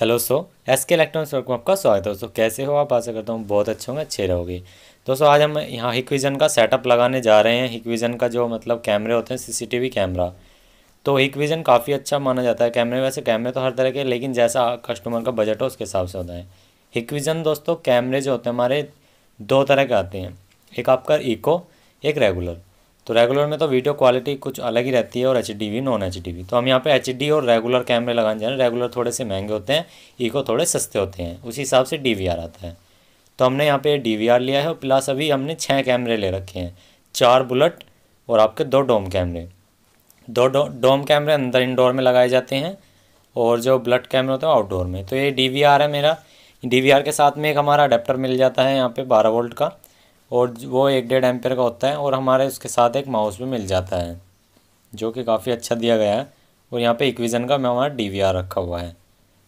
hello so S K electronics work में आपका स्वागत है दोस्तों कैसे हो आप आशा करता हूँ बहुत अच्छे होंगे अच्छे रहोगे दोस्तों आज हम यहाँ हिकविज़न का सेटअप लगाने जा रहे हैं हिकविज़न का जो मतलब कैमरे होते हैं सीसीटीवी कैमरा तो हिकविज़न काफ़ी अच्छा माना जाता है कैमरे वैसे कैमरे तो हर तरह के लेकिन जैसा कस्टमर का बजट हो उसके हिसाब से होता है हिकविज़न दोस्तों कैमरे जो होते हैं हमारे दो तरह के आते हैं एक आपका इको एक रेगुलर तो रेगुलर में तो वीडियो क्वालिटी कुछ अलग ही रहती है और H D non H D तो हम यहाँ पे एच डी और रेगुलर कैमरे लगाने जा रहे हैं रेगुलर थोड़े से महंगे होते हैं ईको थोड़े सस्ते होते हैं उसी हिसाब से डी वी आर आता है तो हमने यहाँ पे डी वी आर लिया है और प्लस अभी हमने छः कैमरे ले रखे हैं चार बुलेट और आपके दो डोम कैमरे दो डोम कैमरे अंदर इनडोर में लगाए जाते हैं और जो ब्लड कैमरे होते हैं आउटडोर में तो ये डी वी आर है मेरा डी वी आर के साथ में एक हमारा अडेप्टर मिल जाता है यहाँ पे बारह वोल्ट का और वो एक डेढ़ एम्पेयर का होता है और हमारे उसके साथ एक माउस भी मिल जाता है जो कि काफ़ी अच्छा दिया गया है और यहाँ पे इक्विज़न का मैं हमारा डी रखा हुआ है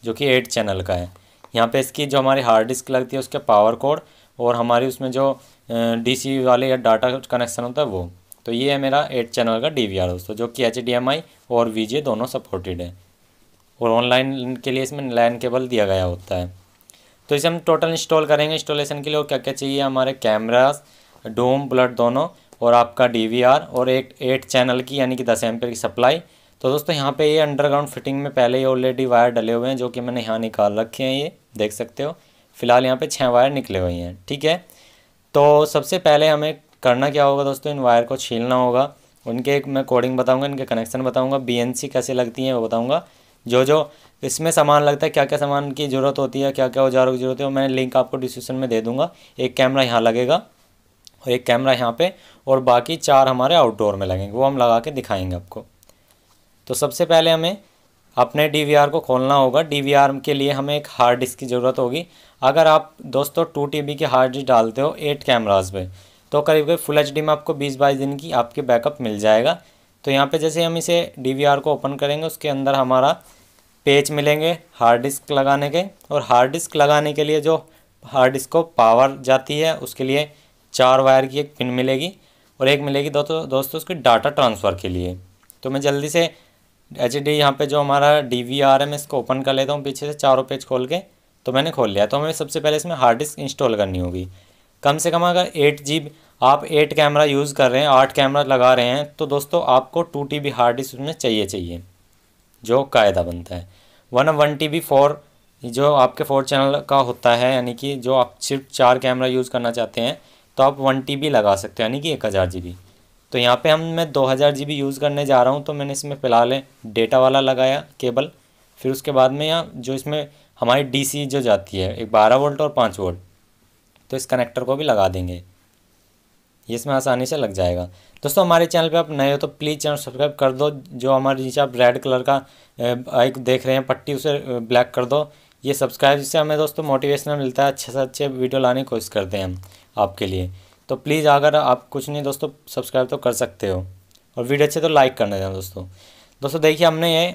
जो कि एट चैनल का है यहाँ पे इसकी जो हमारी हार्ड डिस्क लगती है उसके पावर कोड और हमारी उसमें जो डी वाले या डाटा कनेक्शन होता है वो तो ये है मेरा एट चैनल का डी दोस्तों जो कि एच और वी दोनों सपोर्टेड है और ऑनलाइन के लिए इसमें लाइन केबल दिया गया होता है तो इसे हम टोटल इंस्टॉल करेंगे इंस्टॉलेशन के लिए और क्या क्या चाहिए हमारे कैमराज डोम ब्लड दोनों और आपका डी और एक एट चैनल की यानी कि दस एम की सप्लाई तो दोस्तों यहाँ पे ये अंडरग्राउंड फिटिंग में पहले ही ऑलरेडी वायर डले हुए हैं जो कि मैंने यहाँ निकाल रखे हैं ये देख सकते हो फिलहाल यहाँ पे छः वायर निकले हुए हैं ठीक है तो सबसे पहले हमें करना क्या होगा दोस्तों इन वायर को छीलना होगा उनके एक मैं कोडिंग बताऊंगा इनके कनेक्शन बताऊंगा बीएनसी कैसे लगती है वो बताऊँगा जो जो इसमें सामान लगता है क्या क्या सामान की ज़रूरत होती है क्या क्या औजारों की ज़रूरत है मैं लिंक आपको डिस्क्रिप्शन में दे दूँगा एक कैमरा यहाँ लगेगा और एक कैमरा यहाँ पे और बाकी चार हमारे आउटडोर में लगेंगे वो हम लगा के दिखाएंगे आपको तो सबसे पहले हमें अपने डी को खोलना होगा डी के लिए हमें एक हार्ड डिस्क की ज़रूरत होगी अगर आप दोस्तों टू टी की हार्ड डिस्क डालते हो एट कैमराज पे तो करीब करीब फुल एच में आपको बीस बाईस दिन की आपके बैकअप मिल जाएगा तो यहाँ पे जैसे हम इसे डी को ओपन करेंगे उसके अंदर हमारा पेच मिलेंगे हार्ड डिस्क लगाने के और हार्ड डिस्क लगाने के लिए जो हार्ड डिस्क को पावर जाती है उसके लिए चार वायर की एक पिन मिलेगी और एक मिलेगी दोस्तों दोस्तों उसकी डाटा ट्रांसफ़र के लिए तो मैं जल्दी से एच डी यहाँ पर जो हमारा डी वी आर है मैं इसको ओपन कर लेता हूँ पीछे से चारों पेज खोल के तो मैंने खोल लिया तो हमें सबसे पहले इसमें हार्ड डिस्क इंस्टॉल करनी होगी कम से कम अगर एट जी आप एट कैमरा यूज़ कर रहे हैं आठ कैमरा लगा रहे हैं तो दोस्तों आपको two T B hard disk उसमें चाहिए चाहिए जो कायदा बनता है one one T B four जो आपके फोर चैनल का होता है यानी कि जो आप सिर्फ चार कैमरा यूज़ करना चाहते हैं तो आप वन टी बी लगा सकते हो यानी कि एक हज़ार जी बी तो यहाँ पे हम मैं दो हज़ार जी बी यूज़ करने जा रहा हूँ तो मैंने इसमें फ़िलहाल डेटा वाला लगाया केबल फिर उसके बाद में यहाँ जो इसमें हमारी डी सी जो जाती है एक बारह वोल्ट और पाँच वोल्ट तो इस कनेक्टर को भी लगा देंगे ये इसमें आसानी से लग जाएगा दोस्तों हमारे चैनल पे आप नए हो तो प्लीज़ चैनल सब्सक्राइब कर दो जो हमारे नीचे आप रेड कलर का एक देख रहे हैं पट्टी उसे ब्लैक कर दो ये सब्सक्राइब जिससे हमें दोस्तों मोटिवेशनल मिलता है अच्छे से अच्छे वीडियो लाने की कोशिश करते हैं हम आपके लिए तो प्लीज़ अगर आप कुछ नहीं दोस्तों सब्सक्राइब तो कर सकते हो और वीडियो अच्छे तो लाइक करने देना दोस्तों दोस्तों देखिए हमने ये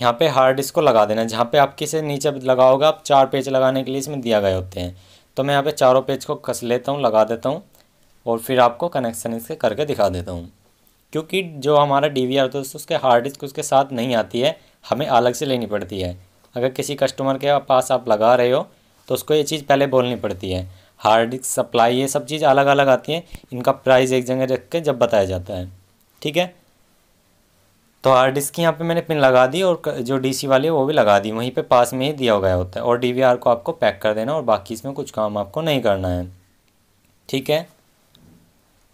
यहाँ पे हार्ड डिस्क को लगा देना जहाँ पे आप किसे नीचे लगाओगे आप चार पेज लगाने के लिए इसमें दिया गए होते हैं तो मैं यहाँ पे चारों पेज को कस लेता हूँ लगा देता हूँ और फिर आपको कनेक्शन इसके करके दिखा देता हूँ क्योंकि जो हमारा डी वी आर होता है उसके हार्ड डिस्क उसके साथ नहीं आती है हमें अलग से लेनी पड़ती है अगर किसी कस्टमर के पास आप लगा रहे हो तो उसको ये चीज़ पहले बोलनी पड़ती है हार्ड डिस्क सप्लाई ये सब चीज़ अलग अलग आती है इनका प्राइस एक जगह रख के जब बताया जाता है ठीक है तो हार्ड डिस्क की यहाँ पे मैंने पिन लगा दी और जो डीसी वाली है वो भी लगा दी वहीं पे पास में ही दिया गया होता है और डीवीआर को आपको पैक कर देना और बाकी इसमें कुछ काम आपको नहीं करना है ठीक है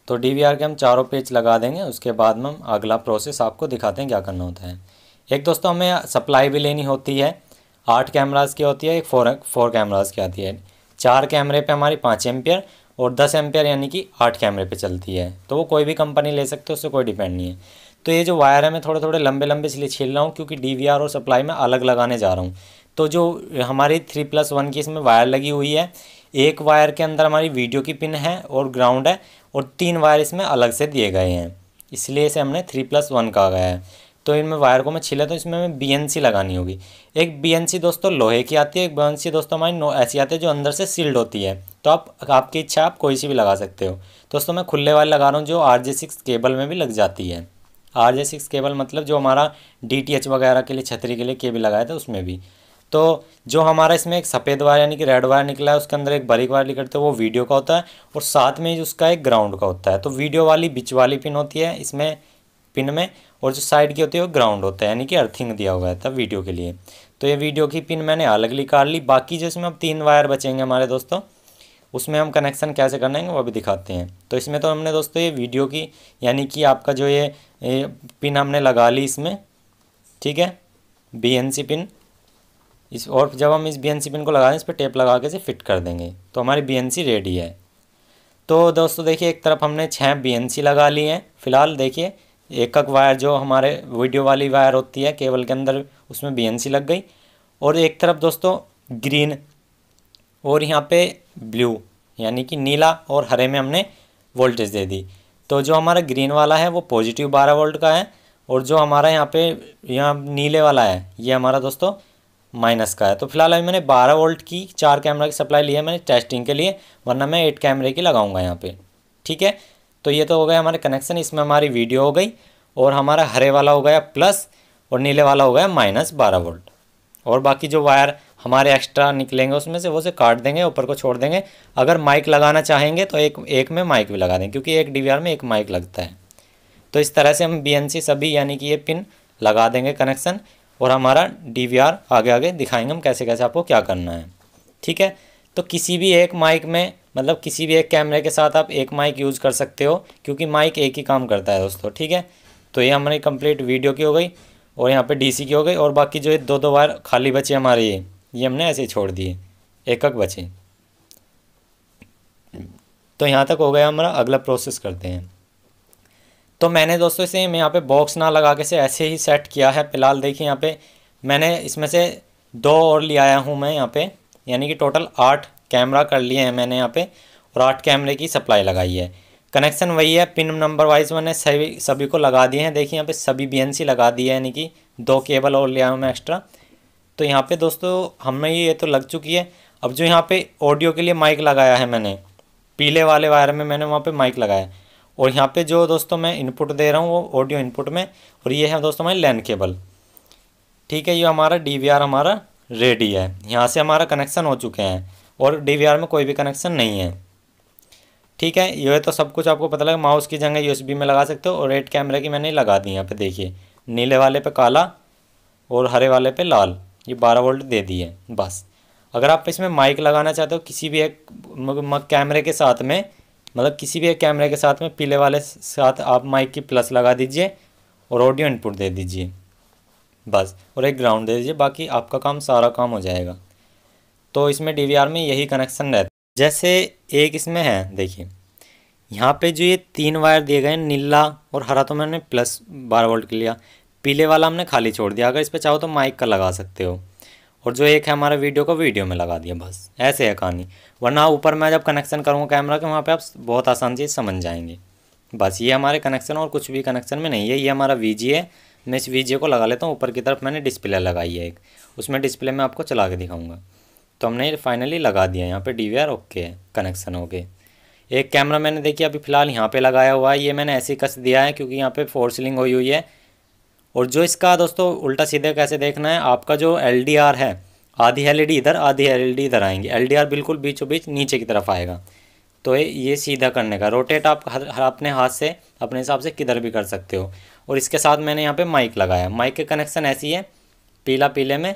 तो डी के हम चारों पेज लगा देंगे उसके बाद में हम अगला प्रोसेस आपको दिखाते हैं क्या करना होता है एक दोस्तों हमें सप्लाई भी लेनी होती है आठ कैमराज की होती है एक फोर फोर कैमराज की आती है चार कैमरे पे हमारी पाँच एमपियर और दस एम्पियर यानी कि आठ कैमरे पे चलती है तो वो कोई भी कंपनी ले सकते हो उससे कोई डिपेंड नहीं है तो ये जो वायर है मैं थोड़े थोड़े लंबे लंबे इसलिए छील रहा हूँ क्योंकि डी और सप्लाई में अलग लगाने जा रहा हूँ तो जो हमारी थ्री प्लस वन की इसमें वायर लगी हुई है एक वायर के अंदर हमारी वीडियो की पिन है और ग्राउंड है और तीन वायर इसमें अलग से दिए गए हैं इसलिए इसे हमने थ्री प्लस वन कहा गया है तो इनमें वायर को मैं छिले तो इसमें हमें बी लगानी होगी एक बी दोस्तों लोहे की आती है एक बी दोस्तों हमारी नो ऐसी आती है जो अंदर से सील्ड होती है तो आप आपकी इच्छा आप कोई सी भी लगा सकते हो दोस्तों मैं खुले वायर लगा रहा हूँ जो आर सिक्स केबल में भी लग जाती है आर सिक्स केबल मतलब जो हमारा डी वगैरह के लिए छतरी के लिए केबल लगाया था उसमें भी तो जो हमारा इसमें एक सफ़ेद वायर यानी कि रेड वायर निकला है उसके अंदर एक बारीक वायर निकलते है वो वीडियो का होता है और साथ में ही उसका एक ग्राउंड का होता है तो वीडियो वाली बिच वाली पिन होती है इसमें पिन में और जो साइड की होती है वो ग्राउंड होता है यानी कि अर्थिंग दिया हुआ है था वीडियो के लिए तो ये वीडियो की पिन मैंने अलग काट ली बाकी जो इसमें अब तीन वायर बचेंगे हमारे दोस्तों उसमें हम कनेक्शन कैसे करना है वो भी दिखाते हैं तो इसमें तो हमने दोस्तों ये वीडियो की यानी कि आपका जो ये, ये पिन हमने लगा ली इसमें ठीक है बी पिन इस और जब हम इस बी पिन को लगा दें इस पर टेप लगा के इसे फिट कर देंगे तो हमारी बी रेडी है तो दोस्तों देखिए एक तरफ हमने छः बी लगा ली हैं फिलहाल देखिए एक एक वायर जो हमारे वीडियो वाली वायर होती है केबल के अंदर उसमें बी लग गई और एक तरफ दोस्तों ग्रीन और यहाँ पे ब्लू यानी कि नीला और हरे में हमने वोल्टेज दे दी तो जो हमारा ग्रीन वाला है वो पॉजिटिव बारह वोल्ट का है और जो हमारा यहाँ पे यहाँ नीले वाला है ये हमारा दोस्तों माइनस का है तो फिलहाल अभी मैंने 12 वोल्ट की चार कैमरा की सप्लाई ली है मैंने टेस्टिंग के लिए वरना मैं एट कैमरे की लगाऊंगा यहाँ पे ठीक है तो ये तो हो गया हमारे कनेक्शन इसमें हमारी वीडियो हो गई और हमारा हरे वाला हो गया प्लस और नीले वाला हो गया माइनस बारह वोल्ट और बाकी जो वायर हमारे एक्स्ट्रा निकलेंगे उसमें से वो से काट देंगे ऊपर को छोड़ देंगे अगर माइक लगाना चाहेंगे तो एक एक में माइक भी लगा देंगे क्योंकि एक डी में एक माइक लगता है तो इस तरह से हम बी सभी यानी कि ये पिन लगा देंगे कनेक्शन और हमारा डी वी आर आगे आगे दिखाएंगे हम कैसे कैसे आपको क्या करना है ठीक है तो किसी भी एक माइक में मतलब किसी भी एक कैमरे के साथ आप एक माइक यूज़ कर सकते हो क्योंकि माइक एक ही काम करता है दोस्तों ठीक है तो ये हमारी कंप्लीट वीडियो की हो गई और यहाँ पे डीसी की हो गई और बाकी जो ये दो दो बार खाली बचे हमारे ये ये हमने ऐसे ही छोड़ दिए एक एक बचे तो यहाँ तक हो गया हमारा अगला प्रोसेस करते हैं तो मैंने दोस्तों इसे मैं यहाँ पे बॉक्स ना लगा के से ऐसे ही सेट किया है फिलहाल देखिए यहाँ पे मैंने इसमें से दो और ले आया हूँ मैं यहाँ पे यानी कि टोटल आठ कैमरा कर लिए हैं मैंने यहाँ पे और आठ कैमरे की सप्लाई लगाई है कनेक्शन वही है पिन नंबर वाइज मैंने सभी सभी को लगा दिए हैं देखिए यहाँ पे सभी बी लगा दी है यानी कि दो केबल और ले आया हूँ मैं एक्स्ट्रा तो यहाँ पर दोस्तों हमें ये तो लग चुकी है अब जो यहाँ पर ऑडियो के लिए माइक लगाया है मैंने पीले वाले वायर में मैंने वहाँ पर माइक लगाया और यहाँ पे जो दोस्तों मैं इनपुट दे रहा हूँ वो ऑडियो इनपुट में और ये है दोस्तों हमारी लैन केबल ठीक है ये हमारा डी हमारा रेडी है यहाँ से हमारा कनेक्शन हो चुके हैं और डी में कोई भी कनेक्शन नहीं है ठीक है ये तो सब कुछ आपको पता लगे माउस की जगह बी में लगा सकते हो और रेड कैमरे की मैंने लगा दी यहाँ पर देखिए नीले वाले पर काला और हरे वाले पे लाल ये बारह वोल्ट दे दिए बस अगर आप इसमें माइक लगाना चाहते हो किसी भी एक कैमरे के साथ में मतलब किसी भी कैमरे के साथ में पीले वाले साथ आप माइक की प्लस लगा दीजिए और ऑडियो इनपुट दे दीजिए बस और एक ग्राउंड दे दीजिए बाकी आपका काम सारा काम हो जाएगा तो इसमें डी में यही कनेक्शन रहता है जैसे एक इसमें है देखिए यहाँ पे जो ये तीन वायर दिए गए नीला और हरा तो मैंने प्लस बारह वोल्ट के लिया पीले वाला हमने खाली छोड़ दिया अगर इस पर चाहो तो माइक का लगा सकते हो और जो एक है हमारे वीडियो को वीडियो में लगा दिया बस ऐसे है कहानी वरना ऊपर मैं जब कनेक्शन करूँगा कैमरा के वहाँ पर आप बहुत आसान से समझ जाएंगे बस ये हमारे कनेक्शन और कुछ भी कनेक्शन में नहीं है ये हमारा वी है मैं इस वी को लगा लेता हूँ ऊपर की तरफ मैंने डिस्प्ले लगाई है एक उसमें डिस्प्ले में आपको चला के दिखाऊँगा तो हमने फाइनली लगा दिया यहाँ पर डी वी आर ओके है कनेक्शन ओके एक कैमरा मैंने देखिए अभी फ़िलहाल यहाँ पे लगाया हुआ है ये मैंने ऐसे ही कस दिया है क्योंकि यहाँ पे फोर सीलिंग हुई हुई है और जो इसका दोस्तों उल्टा सीधे कैसे देखना है आपका जो एल है आधी एल e इधर आधी एल e इधर आएंगे एल बिल्कुल बीचों बीच नीचे की तरफ आएगा तो ये सीधा करने का रोटेट आप हर, हर अपने हाथ से अपने हिसाब से किधर भी कर सकते हो और इसके साथ मैंने यहाँ पे माइक लगाया माइक के कनेक्शन ऐसी है पीला पीले में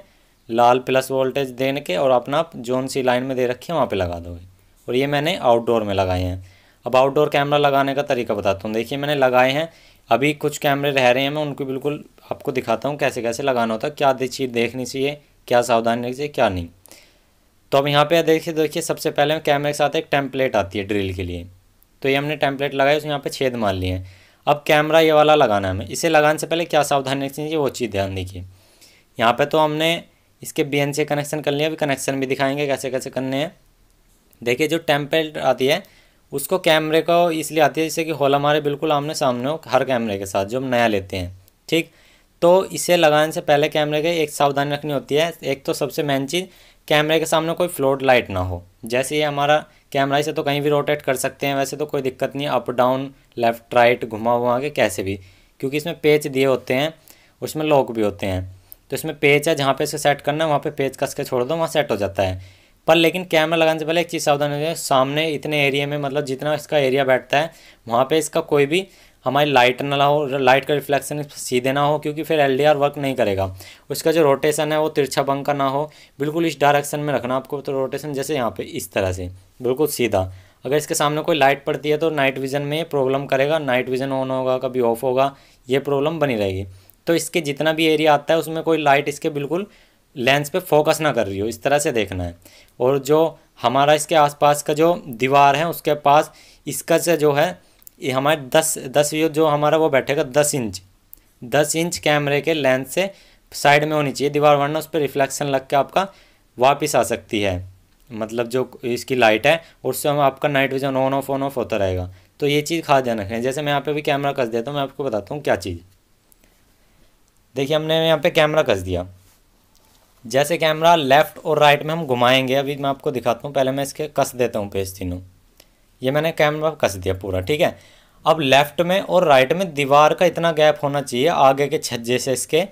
लाल प्लस वोल्टेज देने के और अपना आप जोन सी लाइन में दे रखी है वहाँ पे लगा दोगे और ये मैंने आउटडोर में लगाए हैं अब आउटडोर कैमरा लगाने का तरीका बताता हूँ देखिए मैंने लगाए हैं अभी कुछ कैमरे रह रहे हैं मैं उनको बिल्कुल आपको दिखाता हूँ कैसे कैसे लगाना होता है क्या चीज़ देखनी चाहिए क्या सावधानी रखनी चाहिए क्या नहीं तो अब यहाँ पे देखिए देखिए सबसे पहले कैमरे के साथ एक टेम्पलेट आती है ड्रिल के लिए तो ये हमने टेम्पलेट लगाया उसमें यहाँ पे छेद मार लिए हैं अब कैमरा ये वाला लगाना है हमें इसे लगाने से पहले क्या सावधानी रखनी चाहिए वो चीज़ ध्यान देखिए यहाँ पर तो हमने इसके बी से कनेक्शन कर लिया अभी कनेक्शन भी दिखाएंगे कैसे कैसे करने हैं देखिए जो टेम्पलेट आती है उसको कैमरे को इसलिए आती है जैसे कि होल हमारे बिल्कुल आमने सामने हो हर कैमरे के साथ जो हम नया लेते हैं ठीक तो इसे लगाने से पहले कैमरे के एक सावधानी रखनी होती है एक तो सबसे मेन चीज़ कैमरे के सामने कोई फ्लोट लाइट ना हो जैसे ये हमारा कैमरा इसे तो कहीं भी रोटेट कर सकते हैं वैसे तो कोई दिक्कत नहीं अप डाउन लेफ़्ट राइट घुमा हुआ के कैसे भी क्योंकि इसमें पेच दिए होते हैं उसमें लॉक भी होते हैं तो इसमें पेच है जहाँ पे इसे सेट करना है वहाँ पे पेच कस के छोड़ दो वहाँ सेट हो जाता है पर लेकिन कैमरा लगाने से पहले एक चीज़ सावधान हो जाए सामने इतने एरिया में मतलब जितना इसका एरिया बैठता है वहाँ पर इसका कोई भी हमारी लाइट ना हो लाइट का रिफ्लेक्शन सीधे ना हो क्योंकि फिर एल वर्क नहीं करेगा उसका जो रोटेशन है वो तिरछा बंग का ना हो बिल्कुल इस डायरेक्शन में रखना आपको तो रोटेशन जैसे यहाँ पर इस तरह से बिल्कुल सीधा अगर इसके सामने कोई लाइट पड़ती है तो नाइट विज़न में प्रॉब्लम करेगा नाइट विज़न ऑन होगा कभी ऑफ होगा ये प्रॉब्लम बनी रहेगी तो इसके जितना भी एरिया आता है उसमें कोई लाइट इसके बिल्कुल लेंस पे फोकस ना कर रही हो इस तरह से देखना है और जो हमारा इसके आसपास का जो दीवार है उसके पास इसका से जो है ये हमारे दस दस जो हमारा वो बैठेगा दस इंच दस इंच कैमरे के लेंस से साइड में होनी चाहिए दीवार वरना उस पर रिफ्लेक्शन लग के आपका वापस आ सकती है मतलब जो इसकी लाइट है उससे हम आपका night vision on off on off होता रहेगा तो ये चीज़ खास ध्यान रखें जैसे मैं यहाँ पे भी कैमरा कस देता हूँ तो मैं आपको बताता हूँ क्या चीज़ देखिए हमने यहाँ पे कैमरा कस दिया जैसे कैमरा लेफ़्ट और राइट में हम घुमाएंगे अभी मैं आपको दिखाता हूँ पहले मैं इसके कस देता हूँ पेज तीनों ये मैंने कैमरा कस दिया पूरा ठीक है अब लेफ़्ट में और राइट में दीवार का इतना गैप होना चाहिए आगे के छज्जे से इसके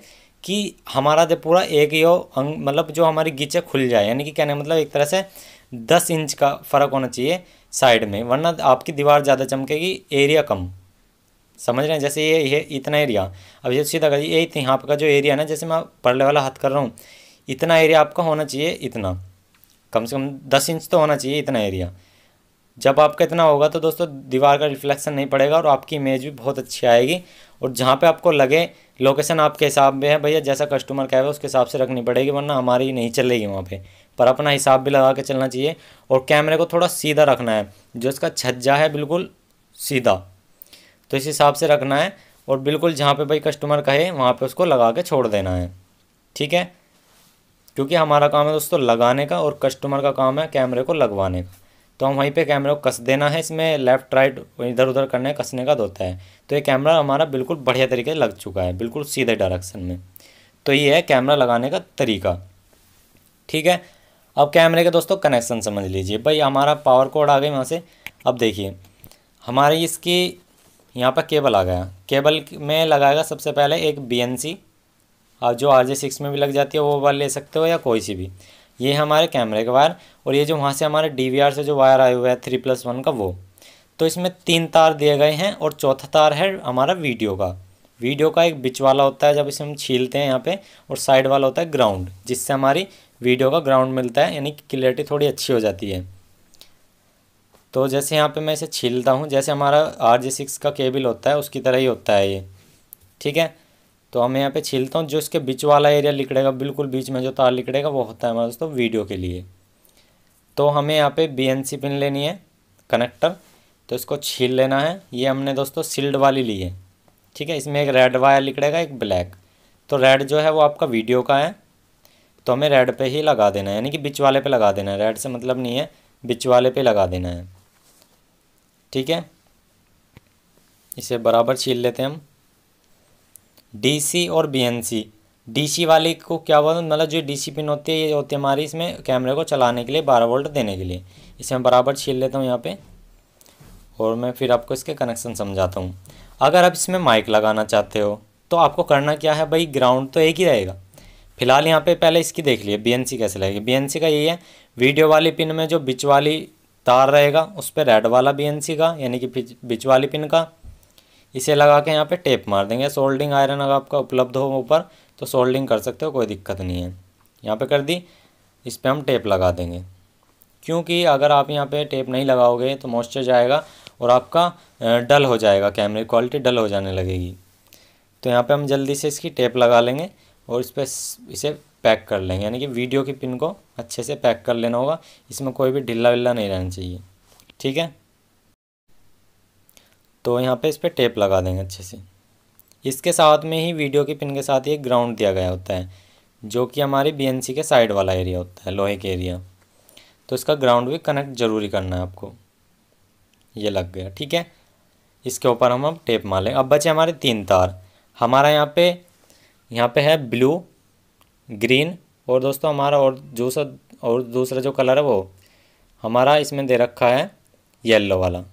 कि हमारा जो पूरा एक ही अंग मतलब जो हमारी गीचे खुल जाए यानी कि कहने मतलब एक तरह से दस इंच का फ़र्क होना चाहिए साइड में वरना आपकी दीवार ज़्यादा चमकेगी एरिया कम समझ रहे हैं जैसे ये ये इतना एरिया अब ये सीधा कर ये यहाँ का जो एरिया है ना जैसे मैं पढ़ने वाला हाथ कर रहा हूँ इतना एरिया आपका होना चाहिए इतना कम से कम दस इंच तो होना चाहिए इतना एरिया जब आपका इतना होगा तो दोस्तों दीवार का रिफ्लेक्शन नहीं पड़ेगा और आपकी इमेज भी बहुत अच्छी आएगी और जहाँ पे आपको लगे लोकेशन आपके हिसाब में है भैया जैसा कस्टमर कहे उसके हिसाब से रखनी पड़ेगी वरना हमारी नहीं चलेगी वहाँ पे पर अपना हिसाब भी लगा के चलना चाहिए और कैमरे को थोड़ा सीधा रखना है जो इसका छज्जा है बिल्कुल सीधा तो इस हिसाब से रखना है और बिल्कुल जहाँ पर भाई कस्टमर कहे वहाँ पर उसको लगा के छोड़ देना है ठीक है क्योंकि हमारा काम है दोस्तों लगाने का और कस्टमर का काम है कैमरे को लगवाने का तो हम वहीं पे कैमरे को कस देना है इसमें लेफ़्ट राइट इधर उधर करने कसने का होता है तो ये कैमरा हमारा बिल्कुल बढ़िया तरीके से लग चुका है बिल्कुल सीधे डायरेक्शन में तो ये है कैमरा लगाने का तरीका ठीक है अब कैमरे के दोस्तों कनेक्शन समझ लीजिए भाई हमारा पावर कोड आ गया वहाँ से अब देखिए हमारी इसकी यहाँ पर केबल आ गया केबल में लगाएगा सबसे पहले एक बी और जो आर जे सिक्स में भी लग जाती है वो वायर ले सकते हो या कोई सी भी ये हमारे कैमरे के वायर और ये जो वहाँ से हमारे डी वी आर से जो वायर आया हुआ है थ्री प्लस वन का वो तो इसमें तीन तार दिए गए हैं और चौथा तार है हमारा वीडियो का वीडियो का एक बिच वाला होता है जब इसे हम छीलते हैं यहाँ पे और साइड वाला होता है ग्राउंड जिससे हमारी वीडियो का ग्राउंड मिलता है यानी कि क्लियरिटी थोड़ी अच्छी हो जाती है तो जैसे यहाँ पे मैं इसे छीलता हूँ जैसे हमारा आर जे सिक्स का केबल होता है उसकी तरह ही होता है ये ठीक है तो हम यहाँ पे छीलता हूँ जो इसके बीच वाला एरिया लिकड़ेगा बिल्कुल बीच में जो तार लिकड़ेगा वो होता है हमारे दोस्तों वीडियो के लिए तो हमें यहाँ पे बीएनसी पिन लेनी है कनेक्टर तो इसको छील लेना है ये हमने दोस्तों सील्ड वाली ली है ठीक है इसमें एक रेड वायर लिकड़ेगा एक ब्लैक तो रेड जो है वो आपका वीडियो का है तो हमें रेड पर ही लगा देना है यानी कि बिच वाले पर लगा देना है रेड से मतलब नहीं है बिच वाले पर लगा देना है ठीक है इसे बराबर छील लेते हैं हम डीसी और बीएनसी डीसी वाले को क्या बोलते हैं मतलब जो डीसी पिन होती है ये होती है हमारी इसमें कैमरे को चलाने के लिए बारह वोल्ट देने के लिए इसे मैं बराबर छील लेता हूँ यहाँ पे और मैं फिर आपको इसके कनेक्शन समझाता हूँ अगर आप इसमें माइक लगाना चाहते हो तो आपको करना क्या है भाई ग्राउंड तो एक ही रहेगा फिलहाल यहाँ पे पहले इसकी देख लिए बी कैसे लगेगी बी का यही है वीडियो वाली पिन में जो बिच वाली तार रहेगा उस पर रेड वाला बी का यानी कि बिच वाली पिन का इसे लगा के यहाँ पे टेप मार देंगे सोल्डिंग आयरन अगर आपका उपलब्ध हो ऊपर तो सोल्डिंग कर सकते हो कोई दिक्कत नहीं है यहाँ पे कर दी इस पर हम टेप लगा देंगे क्योंकि अगर आप यहाँ पे टेप नहीं लगाओगे तो मॉइस्चर जाएगा और आपका डल हो जाएगा कैमरे की क्वालिटी डल हो जाने लगेगी तो यहाँ पर हम जल्दी से इसकी टेप लगा लेंगे और इस पर इसे पैक कर लेंगे यानी कि वीडियो की पिन को अच्छे से पैक कर लेना होगा इसमें कोई भी ढिला विल्ला नहीं रहना चाहिए ठीक है तो यहाँ पे इस पर टेप लगा देंगे अच्छे से इसके साथ में ही वीडियो के पिन के साथ एक ग्राउंड दिया गया होता है जो कि हमारे बीएनसी के साइड वाला एरिया होता है लोहे के एरिया तो इसका ग्राउंड भी कनेक्ट जरूरी करना है आपको ये लग गया ठीक है इसके ऊपर हम अब टेप मारें अब बचे हमारे तीन तार हमारा यहाँ पर यहाँ पर है ब्लू ग्रीन और दोस्तों हमारा और दूसरा और दूसरा जो कलर है वो हमारा इसमें दे रखा है येलो वाला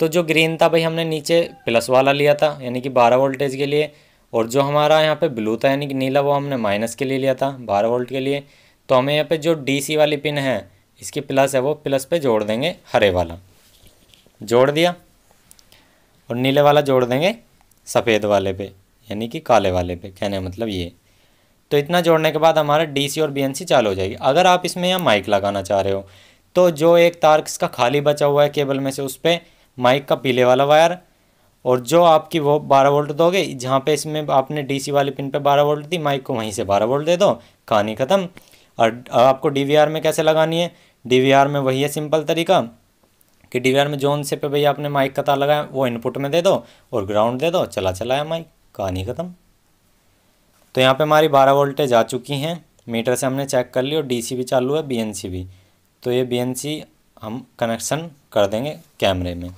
तो जो ग्रीन था भाई हमने नीचे प्लस वाला लिया था यानी कि बारह वोल्टेज के लिए और जो हमारा यहाँ पे ब्लू था यानी कि नीला वो हमने माइनस के लिए लिया था बारह वोल्ट के लिए तो हमें यहाँ पे जो डीसी वाली पिन है इसकी प्लस है वो प्लस पे जोड़ देंगे हरे वाला जोड़ दिया और नीले वाला जोड़ देंगे सफ़ेद वाले पे यानी कि काले वाले पे कहने का मतलब ये तो इतना जोड़ने के बाद हमारा डी और बी चालू हो जाएगी अगर आप इसमें यहाँ माइक लगाना चाह रहे हो तो जो एक तार इसका खाली बचा हुआ है केबल में से उस पर माइक का पीले वाला वायर और जो आपकी वो बारह वोल्ट दोगे जहाँ पे इसमें आपने डीसी वाले पिन पे बारह वोल्ट दी माइक को वहीं से बारह वोल्ट दे दो कहानी ख़त्म और आपको डीवीआर में कैसे लगानी है डीवीआर में वही है सिंपल तरीका कि डीवीआर में जोन से पे भाई आपने माइक का तार लगाया वो इनपुट में दे दो और ग्राउंड दे दो चला चलाया माइक कहानी ख़त्म तो यहाँ पर हमारी बारह वोल्टेज आ चुकी हैं मीटर से हमने चेक कर ली और डी भी चालू है बी भी तो ये बी हम कनेक्शन कर देंगे कैमरे में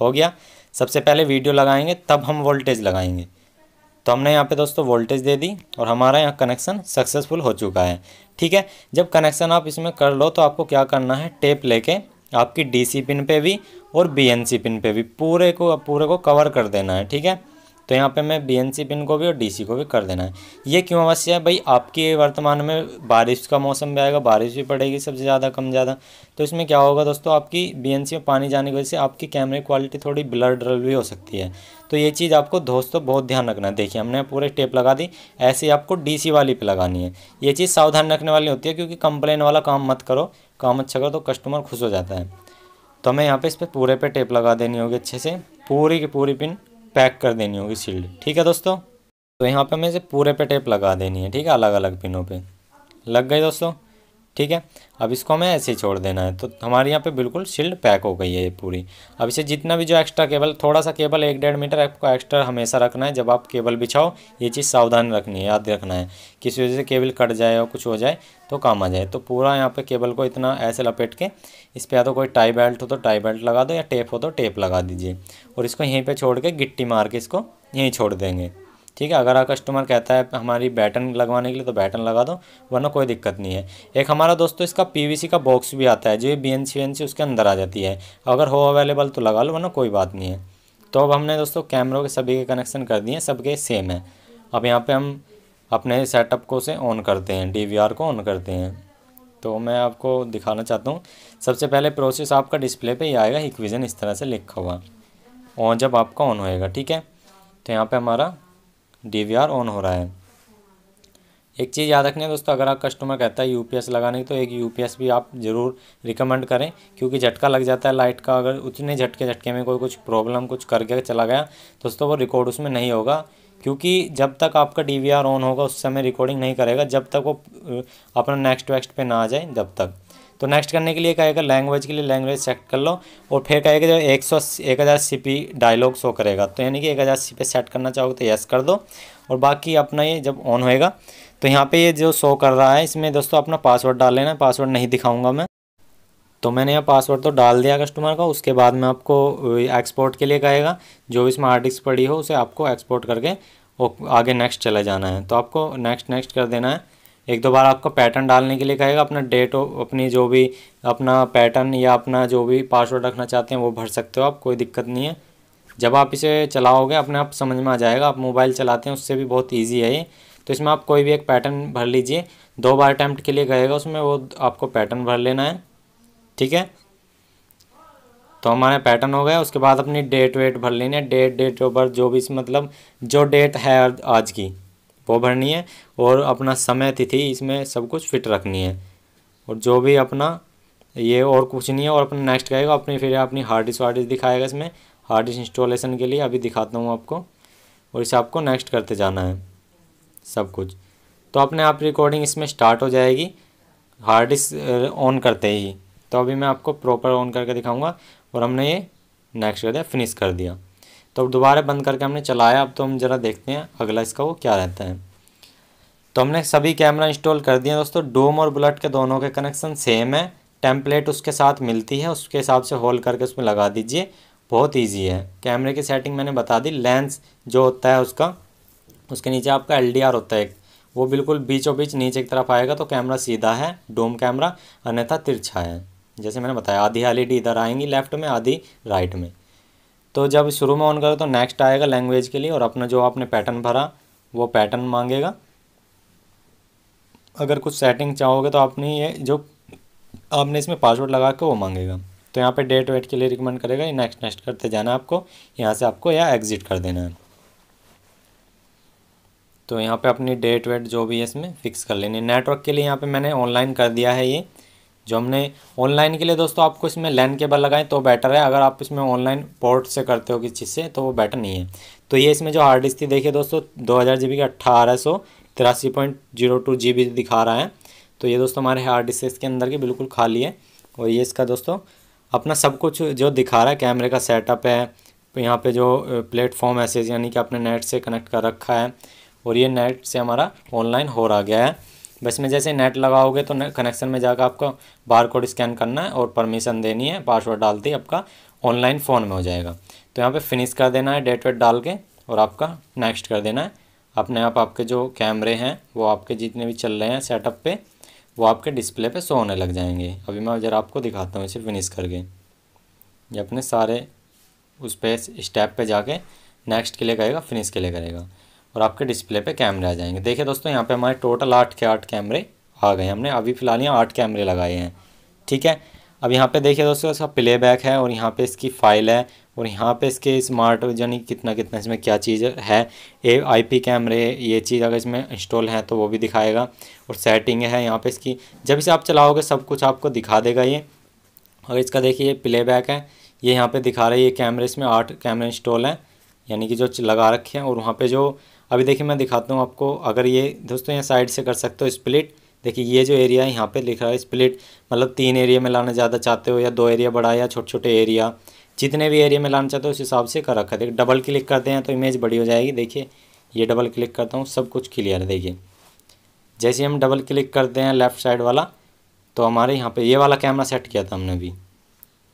हो गया सबसे पहले वीडियो लगाएंगे तब हम वोल्टेज लगाएंगे तो हमने यहाँ पे दोस्तों वोल्टेज दे दी और हमारा यहाँ कनेक्शन सक्सेसफुल हो चुका है ठीक है जब कनेक्शन आप इसमें कर लो तो आपको क्या करना है टेप लेके आपकी डीसी पिन पे भी और बीएनसी पिन पे भी पूरे को पूरे को कवर कर देना है ठीक है तो यहाँ पे मैं बी एन सी पिन को भी और डी सी को भी कर देना है ये क्यों अवश्य है भाई आपके वर्तमान में बारिश का मौसम भी आएगा बारिश भी पड़ेगी सबसे ज़्यादा कम ज़्यादा तो इसमें क्या होगा दोस्तों आपकी बी एन सी में पानी जाने की वजह से आपकी कैमरे क्वालिटी थोड़ी ब्लर ड्रल भी हो सकती है तो ये चीज़ आपको दोस्तों बहुत ध्यान रखना है देखिए हमने पूरे टेप लगा दी ऐसे ही आपको डी सी वाली पे लगानी है ये चीज़ सावधान रखने वाली होती है क्योंकि कंप्लेन वाला काम मत करो काम अच्छा करो तो कस्टमर खुश हो जाता है तो हमें यहाँ पे इस पर पूरे पे टेप लगा देनी होगी अच्छे से पूरी की पूरी पिन पैक कर देनी होगी सील्ड ठीक है दोस्तों तो यहाँ पे हमें इसे पूरे पे टेप लगा देनी है ठीक है अलग अलग पिनों पे लग गई दोस्तों ठीक है अब इसको हमें ऐसे ही छोड़ देना है तो हमारे यहाँ पे बिल्कुल शील्ड पैक हो गई है ये पूरी अब इसे जितना भी जो एक्स्ट्रा केबल थोड़ा सा केबल एक डेढ़ मीटर आपको एक्स्ट्रा हमेशा रखना है जब आप केबल बिछाओ ये चीज़ सावधान रखनी है याद रखना है किसी वजह से केबल कट जाए और कुछ हो जाए तो काम आ जाए तो पूरा यहाँ पर केबल को इतना ऐसे लपेट के इस पर या तो कोई टाई बेल्ट हो तो टाई बेल्ट लगा दो या टेप हो तो टेप लगा दीजिए और इसको यहीं पर छोड़ के गिट्टी मार के इसको यहीं छोड़ देंगे ठीक है अगर कस्टमर कहता है हमारी बैटन लगवाने के लिए तो बैटन लगा दो वरना कोई दिक्कत नहीं है एक हमारा दोस्तों तो इसका पीवीसी का बॉक्स भी आता है जो B N C N C उसके अंदर आ जाती है अगर हो अवेलेबल तो लगा लो वरना कोई बात नहीं है तो अब हमने दोस्तों कैमरों के सभी के कनेक्शन कर दिए हैं सबके सेम है अब यहाँ पर हम अपने सेटअप को से ऑन करते हैं आर को ऑन करते हैं तो मैं आपको दिखाना चाहता हूँ सबसे पहले प्रोसेस आपका डिस्प्ले पर ही आएगा इक्विजन इस तरह से लिखा हुआ और जब आपका ऑन होएगा ठीक है तो यहाँ पे हमारा डी ऑन हो रहा है एक चीज़ याद रखनी है दोस्तों अगर आप कस्टमर कहता है यूपीएस लगाने की तो एक यूपीएस भी आप ज़रूर रिकमेंड करें क्योंकि झटका लग जाता है लाइट का अगर उतने झटके झटके में कोई कुछ प्रॉब्लम कुछ करके चला गया दोस्तों वो रिकॉर्ड उसमें नहीं होगा क्योंकि जब तक आपका डी ऑन होगा उस समय रिकॉर्डिंग नहीं करेगा जब तक वो अपना नेक्स्ट वेक्स्ट पर ना आ जाए जब तक तो नेक्स्ट करने के लिए कहेगा लैंग्वेज के लिए लैंग्वेज सेट कर लो और फिर कहेगा जो एक सौ एक हज़ार सी पी डायलॉग शो करेगा तो यानी कि एक हज़ार सी पी सेट करना चाहोगे तो येस कर दो और बाकी अपना ये जब ऑन होएगा तो यहाँ पे ये जो शो कर रहा है इसमें दोस्तों अपना पासवर्ड डाल लेना पासवर्ड नहीं दिखाऊँगा मैं तो मैंने यहाँ पासवर्ड तो डाल दिया कस्टमर का उसके बाद में आपको एक्सपोर्ट के लिए कहेगा जो भी इसमें हार्ड डिस्क पड़ी हो उसे आपको एक्सपोर्ट करके और आगे नेक्स्ट चले जाना है तो आपको नेक्स्ट नेक्स्ट कर देना है एक दो बार आपको पैटर्न डालने के लिए कहेगा अपना डेट अपनी जो भी अपना पैटर्न या अपना जो भी पासवर्ड रखना चाहते हैं वो भर सकते हो आप कोई दिक्कत नहीं है जब आप इसे चलाओगे अपने आप समझ में आ जाएगा आप मोबाइल चलाते हैं उससे भी बहुत ईजी है ये तो इसमें आप कोई भी एक पैटर्न भर लीजिए दो बार अटैम्प्ट के लिए कहेगा उसमें वो आपको पैटर्न भर लेना है ठीक है तो हमारे पैटर्न हो गया उसके बाद अपनी डेट वेट भर लेनी है डेट डेट ऑफ बर्थ जो भी इस मतलब जो डेट है आज की वो भरनी है और अपना समय तिथि इसमें सब कुछ फिट रखनी है और जो भी अपना ये और कुछ नहीं है और अपना नेक्स्ट कहेगा अपनी फिर अपनी हार्ड डिस्क वार्ड दिखाएगा इसमें हार्ड डिस्क इंस्टॉलेशन के लिए अभी दिखाता हूँ आपको और इसे आपको नेक्स्ट करते जाना है सब कुछ तो अपने आप रिकॉर्डिंग इसमें स्टार्ट हो जाएगी हार्ड डिस्क ऑन करते ही तो अभी मैं आपको प्रॉपर ऑन करके दिखाऊंगा और हमने ये नेक्स्ट कर दिया फिनिश कर दिया तो अब दोबारा बंद करके हमने चलाया अब तो हम ज़रा देखते हैं अगला इसका वो क्या रहता है तो हमने सभी कैमरा इंस्टॉल कर दिया दोस्तों डोम और बुलेट के दोनों के कनेक्शन सेम है टेम्पलेट उसके साथ मिलती है उसके हिसाब से होल करके उसमें लगा दीजिए बहुत ईजी है कैमरे की सेटिंग मैंने बता दी लेंस जो होता है उसका उसके नीचे आपका एल होता है वो बिल्कुल बीचों बीच नीचे की तरफ आएगा तो कैमरा सीधा है डोम कैमरा अन्यथा तिरछा है जैसे मैंने बताया आधी एल e इधर आएंगी लेफ्ट में आधी राइट में तो जब शुरू में ऑन करो तो नेक्स्ट आएगा लैंग्वेज के लिए और अपना जो आपने पैटर्न भरा वो पैटर्न मांगेगा अगर कुछ सेटिंग चाहोगे तो आपने ये जो आपने इसमें पासवर्ड लगा के वो मांगेगा तो यहाँ पे डेट वेट के लिए रिकमेंड करेगा नेक्स्ट नेक्स्ट करते जाना है आपको यहाँ से आपको या एग्ज़िट कर देना है तो यहाँ पे अपनी डेट वेट जो भी है इसमें फ़िक्स कर लेनी नेटवर्क के लिए यहाँ पे मैंने ऑनलाइन कर दिया है ये जो हमने ऑनलाइन के लिए दोस्तों आपको इसमें लैन केबल लगाएं तो बेटर है अगर आप इसमें ऑनलाइन पोर्ट से करते हो किसी चीज़ से तो वो बेटर नहीं है तो ये इसमें जो हार्ड डिस्क थी देखिए दोस्तों दो हज़ार जी बी का अट्ठारह सौ तिरासी point zero two G B दिखा रहा है तो ये दोस्तों हमारे हार्ड डिस्क इसके अंदर की बिल्कुल खाली है और ये इसका दोस्तों अपना सब कुछ जो दिखा रहा है कैमरे का सेटअप है यहाँ पे जो प्लेटफॉर्म ऐसे यानी कि आपने नेट से कनेक्ट कर रखा है और ये नेट से हमारा ऑनलाइन हो रहा गया है बस में जैसे नेट लगाओगे तो कनेक्शन में जाकर आपको बार कोड स्कैन करना है और परमिशन देनी है पासवर्ड डालते ही आपका ऑनलाइन फ़ोन में हो जाएगा तो यहाँ पे फिनिश कर देना है डेट वेट डाल के और आपका नेक्स्ट कर देना है अपने आप आपके जो कैमरे हैं वो आपके जितने भी चल रहे हैं सेटअप पर वो आपके डिस्प्ले पर शो होने लग जाएंगे अभी मैं ज़रा आपको दिखाता हूँ इसे फिनिश करके ये अपने सारे उस पर स्टेप पर जाके नेक्स्ट के लिए करेगा फिनिश के लिए करेगा और आपके डिस्प्ले पे कैमरे आ जाएंगे देखिए दोस्तों यहाँ पे हमारे टोटल आठ के आठ कैमरे आ गए हमने अभी फ़िलहाल यहाँ आठ कैमरे लगाए हैं ठीक है अब यहाँ पे देखिए दोस्तों इसका प्लेबैक है और यहाँ पे इसकी फ़ाइल है और यहाँ पे इसके स्मार्ट यानी कितना कितना इसमें क्या चीज़ है ए आई कैमरे ये चीज़ अगर इसमें इंस्टॉल है तो वो भी दिखाएगा और सेटिंग है यहाँ पर इसकी जब इसे आप चलाओगे सब कुछ आपको दिखा देगा ये और इसका देखिए प्ले बैक है ये यहाँ पर दिखा रही है ये कैमरे इसमें आठ कैमरे इंस्टॉल हैं यानी कि जो लगा रखे हैं और वहाँ पर जो अभी देखिए मैं दिखाता हूँ आपको अगर ये दोस्तों यहाँ साइड से कर सकते हो स्प्लिट देखिए ये जो एरिया है यहाँ पे लिखा है स्प्लिट मतलब तीन एरिया में लाना ज़्यादा चाहते हो या दो एरिया बड़ा या छोटे छोटे एरिया जितने भी एरिया में लाना चाहते हो उस हिसाब से कर रखा देखिए डबल क्लिक करते हैं तो इमेज बड़ी हो जाएगी देखिए ये डबल क्लिक करता हूँ सब कुछ क्लियर है देखिए जैसे हम डबल क्लिक करते हैं लेफ़्ट साइड वाला तो हमारे यहाँ पे ये वाला कैमरा सेट किया था हमने अभी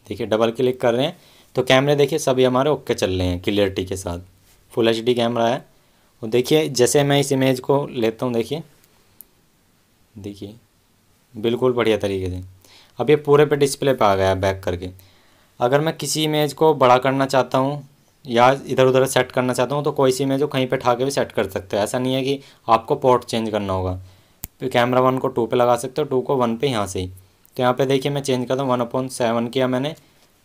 देखिए डबल क्लिक कर रहे हैं तो कैमरे देखिए सभी हमारे ओके चल रहे हैं क्लियरिटी के साथ फुल एच कैमरा है और देखिए जैसे मैं इस इमेज को लेता हूँ देखिए देखिए बिल्कुल बढ़िया तरीके से अब ये पूरे पे डिस्प्ले पे आ गया बैक करके अगर मैं किसी इमेज को बड़ा करना चाहता हूँ या इधर उधर सेट करना चाहता हूँ तो कोई सी इमेज को कहीं पे ठा के भी सेट कर सकते हो ऐसा नहीं है कि आपको पोर्ट चेंज करना होगा कैमरा तो वन को टू पे लगा सकते हो टू को वन पे यहाँ से ही तो यहाँ पे देखिए मैं चेंज करता हूँ वन अपॉइंट सेवन किया मैंने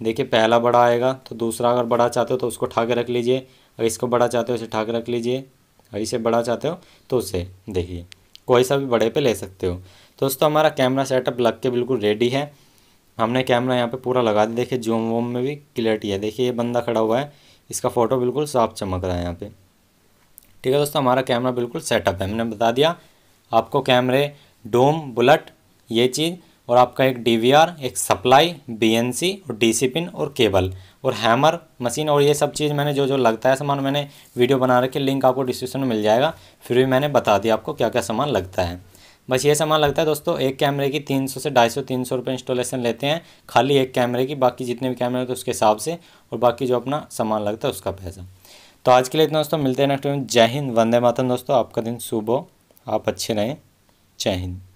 देखिए पहला बड़ा आएगा तो दूसरा अगर बड़ा चाहते हो तो उसको ठा के रख लीजिए अगर इसको बड़ा चाहते हो उसे ठा के रख लीजिए वही से बड़ा चाहते हो तो उसे देखिए कोई सा भी बड़े पे ले सकते हो दोस्तों हमारा कैमरा सेटअप लग के बिल्कुल रेडी है हमने कैमरा यहाँ पे पूरा लगा दिया देखिए जूम वूम में भी क्लियरिटी है देखिए ये बंदा खड़ा हुआ है इसका फ़ोटो बिल्कुल साफ चमक रहा है यहाँ पे ठीक है दोस्तों हमारा कैमरा बिल्कुल सेटअप है हमने बता दिया आपको कैमरे डोम बुलेट ये चीज़ और आपका एक डी एक सप्लाई बी और डी पिन और केबल और हैमर मशीन और ये सब चीज़ मैंने जो जो लगता है सामान मैंने वीडियो बना रखी लिंक आपको डिस्क्रिप्शन में मिल जाएगा फिर भी मैंने बता दिया आपको क्या क्या सामान लगता है बस ये सामान लगता है दोस्तों एक कैमरे की तीन सौ से ढाई सौ तीन सौ रुपये इंस्टॉलेशन लेते हैं खाली एक कैमरे की बाकी जितने भी कैमरे होते हैं तो उसके हिसाब से और बाकी जो अपना सामान लगता है उसका पैसा तो आज के लिए इतना दोस्तों मिलते हैं नेक्स्ट टाइम जय हिंद वंदे मातम दोस्तों आपका दिन शुभ हो आप अच्छे रहें जय हिंद